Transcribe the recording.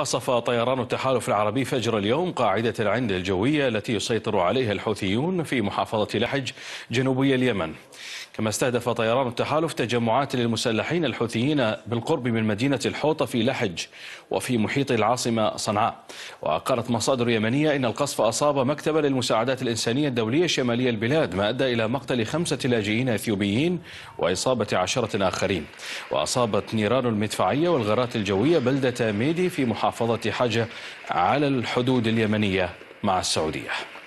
قصف طيران التحالف العربي فجر اليوم قاعدة العند الجوية التي يسيطر عليها الحوثيون في محافظة لحج جنوبي اليمن كما استهدف طيران التحالف تجمعات للمسلحين الحوثيين بالقرب من مدينة الحوطة في لحج وفي محيط العاصمة صنعاء وقالت مصادر يمنية إن القصف أصاب مكتب للمساعدات الإنسانية الدولية شمالية البلاد ما أدى إلى مقتل خمسة لاجئين أثيوبيين وإصابة عشرة آخرين وأصابت نيران المدفعية والغارات الجوية بلدة ميدي في محافظة حجة على الحدود اليمنية مع السعودية